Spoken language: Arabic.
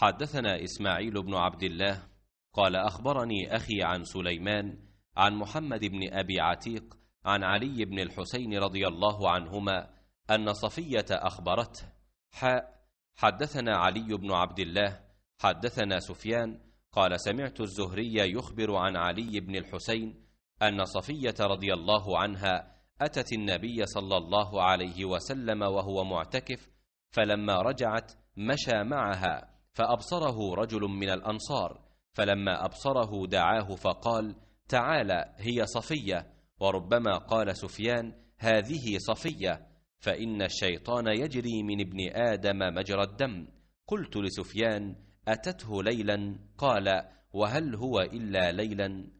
حدثنا إسماعيل بن عبد الله قال أخبرني أخي عن سليمان عن محمد بن أبي عتيق عن علي بن الحسين رضي الله عنهما أن صفية أخبرته حاء حدثنا علي بن عبد الله حدثنا سفيان قال سمعت الزهري يخبر عن علي بن الحسين أن صفية رضي الله عنها أتت النبي صلى الله عليه وسلم وهو معتكف فلما رجعت مشى معها فأبصره رجل من الأنصار فلما أبصره دعاه فقال تعالى هي صفية وربما قال سفيان هذه صفية فإن الشيطان يجري من ابن آدم مجرى الدم قلت لسفيان أتته ليلا قال وهل هو إلا ليلا